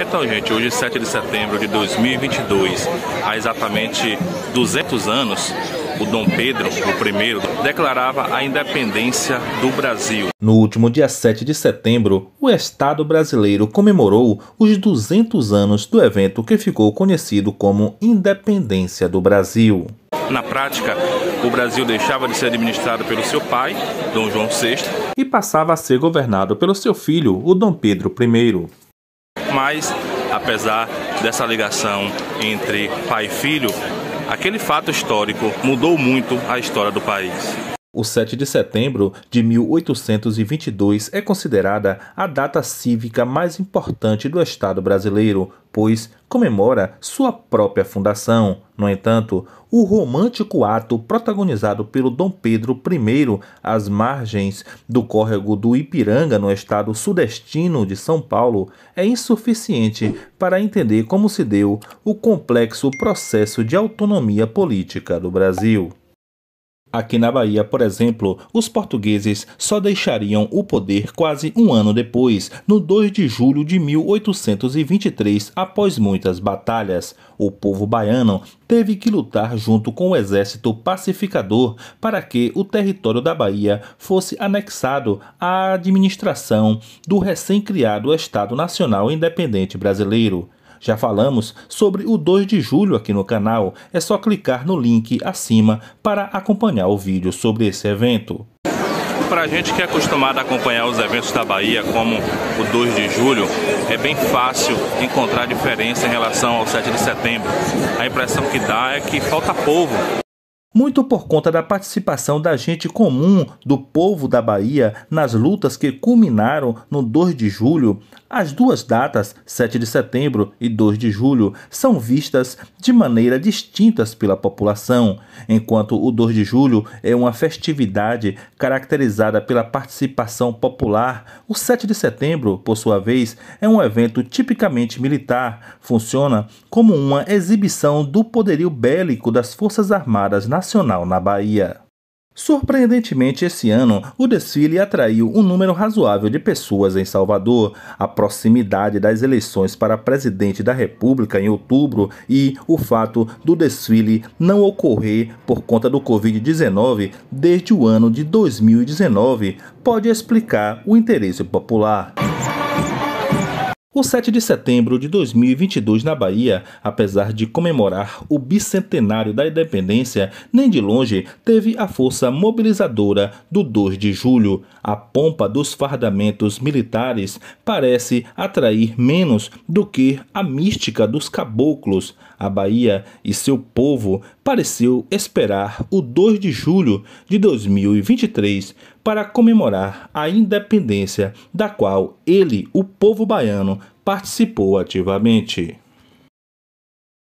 Então, gente, hoje, 7 de setembro de 2022, há exatamente 200 anos, o Dom Pedro I declarava a independência do Brasil. No último dia 7 de setembro, o Estado brasileiro comemorou os 200 anos do evento que ficou conhecido como Independência do Brasil. Na prática, o Brasil deixava de ser administrado pelo seu pai, Dom João VI, e passava a ser governado pelo seu filho, o Dom Pedro I. Mas, apesar dessa ligação entre pai e filho, aquele fato histórico mudou muito a história do país. O 7 de setembro de 1822 é considerada a data cívica mais importante do Estado brasileiro, pois comemora sua própria fundação. No entanto, o romântico ato protagonizado pelo Dom Pedro I às margens do córrego do Ipiranga, no estado sudestino de São Paulo, é insuficiente para entender como se deu o complexo processo de autonomia política do Brasil. Aqui na Bahia, por exemplo, os portugueses só deixariam o poder quase um ano depois, no 2 de julho de 1823, após muitas batalhas. O povo baiano teve que lutar junto com o exército pacificador para que o território da Bahia fosse anexado à administração do recém-criado Estado Nacional Independente Brasileiro. Já falamos sobre o 2 de julho aqui no canal, é só clicar no link acima para acompanhar o vídeo sobre esse evento. Para a gente que é acostumado a acompanhar os eventos da Bahia, como o 2 de julho, é bem fácil encontrar diferença em relação ao 7 de setembro. A impressão que dá é que falta povo muito por conta da participação da gente comum do povo da Bahia nas lutas que culminaram no 2 de julho, as duas datas, 7 de setembro e 2 de julho, são vistas de maneira distintas pela população. Enquanto o 2 de julho é uma festividade caracterizada pela participação popular, o 7 de setembro, por sua vez, é um evento tipicamente militar, funciona como uma exibição do poderio bélico das Forças Armadas na Nacional na Bahia. Surpreendentemente, esse ano, o desfile atraiu um número razoável de pessoas em Salvador. A proximidade das eleições para presidente da República em outubro e o fato do desfile não ocorrer por conta do Covid-19 desde o ano de 2019 pode explicar o interesse popular. O 7 de setembro de 2022 na Bahia, apesar de comemorar o bicentenário da independência, nem de longe teve a força mobilizadora do 2 de julho. A pompa dos fardamentos militares parece atrair menos do que a mística dos caboclos. A Bahia e seu povo pareceu esperar o 2 de julho de 2023 para comemorar a independência da qual ele, o povo baiano, participou ativamente.